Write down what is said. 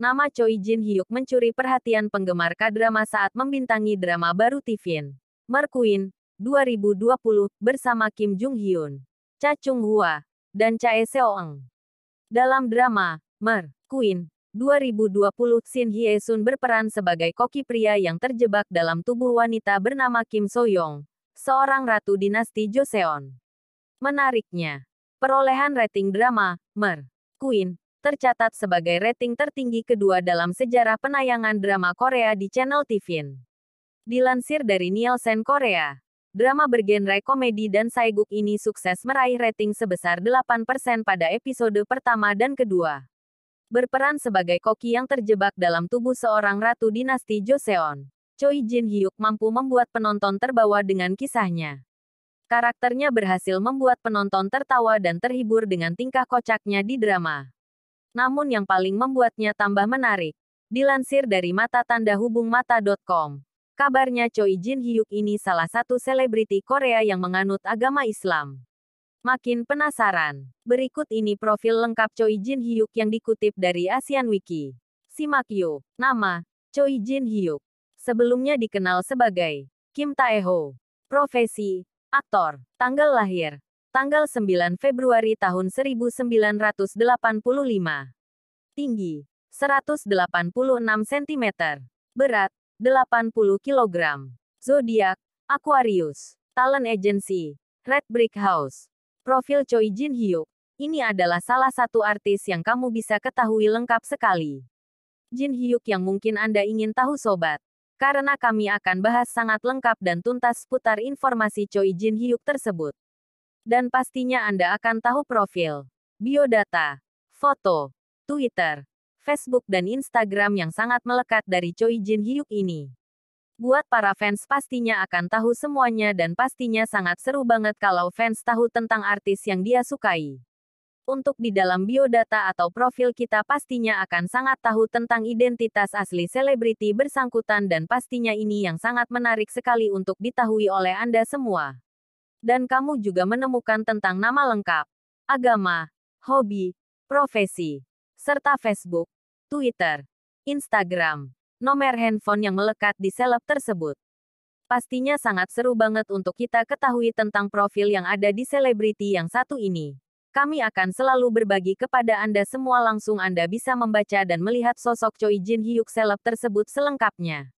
nama Choi Jin Hyuk mencuri perhatian penggemar K-drama saat membintangi drama baru Tivin. Merkuin, 2020, bersama Kim Jung Hyun, Cha Chung Hwa, dan Cha Chae Seong. Dalam drama, Mer, Queen, 2020 Shin Hye Sun berperan sebagai koki pria yang terjebak dalam tubuh wanita bernama Kim So Young, seorang ratu dinasti Joseon. Menariknya, perolehan rating drama, Mer, Queen, tercatat sebagai rating tertinggi kedua dalam sejarah penayangan drama Korea di channel TVN. Dilansir dari Nielsen Korea, drama bergenre komedi dan saiguk ini sukses meraih rating sebesar 8% pada episode pertama dan kedua. Berperan sebagai koki yang terjebak dalam tubuh seorang ratu dinasti Joseon, Choi Jin Hyuk mampu membuat penonton terbawa dengan kisahnya. Karakternya berhasil membuat penonton tertawa dan terhibur dengan tingkah kocaknya di drama. Namun yang paling membuatnya tambah menarik, dilansir dari mata tanda hubung mata.com. Kabarnya Choi Jin Hyuk ini salah satu selebriti Korea yang menganut agama Islam. Makin penasaran? Berikut ini profil lengkap Choi Jin Hyuk yang dikutip dari Asian Wiki. Simak yuk. Nama, Choi Jin Hyuk. Sebelumnya dikenal sebagai Kim Tae Ho. Profesi, aktor. Tanggal lahir, tanggal 9 Februari tahun 1985. Tinggi, 186 cm. Berat, 80 kg. Zodiak, Aquarius. Talent Agency, Red Brick House. Profil Choi Jin Hyuk. Ini adalah salah satu artis yang kamu bisa ketahui lengkap sekali. Jin Hyuk yang mungkin Anda ingin tahu sobat. Karena kami akan bahas sangat lengkap dan tuntas seputar informasi Choi Jin Hyuk tersebut. Dan pastinya Anda akan tahu profil, biodata, foto, Twitter, Facebook dan Instagram yang sangat melekat dari Choi Jin Hyuk ini. Buat para fans pastinya akan tahu semuanya dan pastinya sangat seru banget kalau fans tahu tentang artis yang dia sukai. Untuk di dalam biodata atau profil kita pastinya akan sangat tahu tentang identitas asli selebriti bersangkutan dan pastinya ini yang sangat menarik sekali untuk ditahui oleh Anda semua. Dan kamu juga menemukan tentang nama lengkap, agama, hobi, profesi, serta Facebook, Twitter, Instagram, nomor handphone yang melekat di seleb tersebut. Pastinya sangat seru banget untuk kita ketahui tentang profil yang ada di selebriti yang satu ini. Kami akan selalu berbagi kepada Anda semua langsung Anda bisa membaca dan melihat sosok Choi Jin Hyuk seleb tersebut selengkapnya.